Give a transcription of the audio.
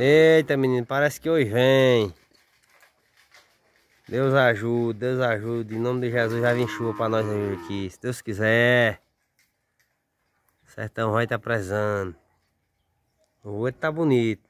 Eita, menino, parece que hoje vem. Deus ajude, Deus ajude. Em nome de Jesus, já vem chuva pra nós hoje aqui. Se Deus quiser. O sertão vai tá prezando. O outro tá bonito.